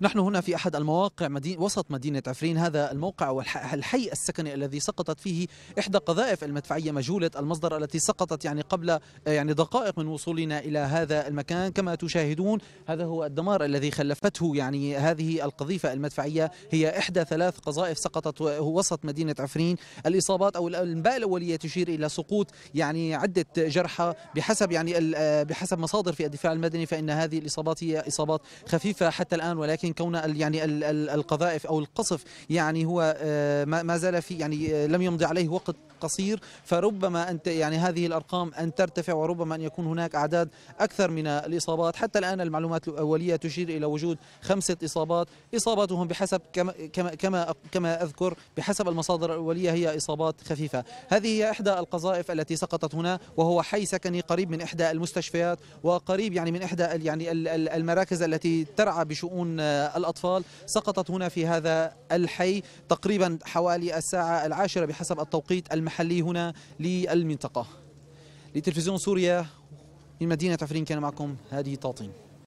نحن هنا في أحد المواقع مدينة وسط مدينة عفرين هذا الموقع والحي السكني الذي سقطت فيه إحدى قذائف المدفعية مجهولة المصدر التي سقطت يعني قبل يعني دقائق من وصولنا إلى هذا المكان كما تشاهدون هذا هو الدمار الذي خلفته يعني هذه القذيفة المدفعية هي إحدى ثلاث قذائف سقطت وسط مدينة عفرين الإصابات أو الأنباء الأولية تشير إلى سقوط يعني عدة جرحى بحسب يعني بحسب مصادر في الدفاع المدني فإن هذه الإصابات هي إصابات خفيفة حتى الآن ولا ولكن كون يعني القذائف او القصف يعني هو آه، ما زال في يعني آه، لم يمضي عليه وقت قصير فربما أن يعني هذه الارقام ان ترتفع وربما ان يكون هناك اعداد اكثر من الاصابات حتى الان المعلومات الاوليه تشير الى وجود خمسه اصابات اصاباتهم بحسب كما كما كما اذكر بحسب المصادر الاوليه هي اصابات خفيفه هذه هي احدى القذائف التي سقطت هنا وهو حي سكني قريب من احدى المستشفيات وقريب يعني من احدى يعني المراكز التي ترعى بشؤون الأطفال سقطت هنا في هذا الحي تقريبا حوالي الساعة العاشرة بحسب التوقيت المحلي هنا للمنطقة لتلفزيون سوريا من مدينة عفرين كان معكم هادي طاطين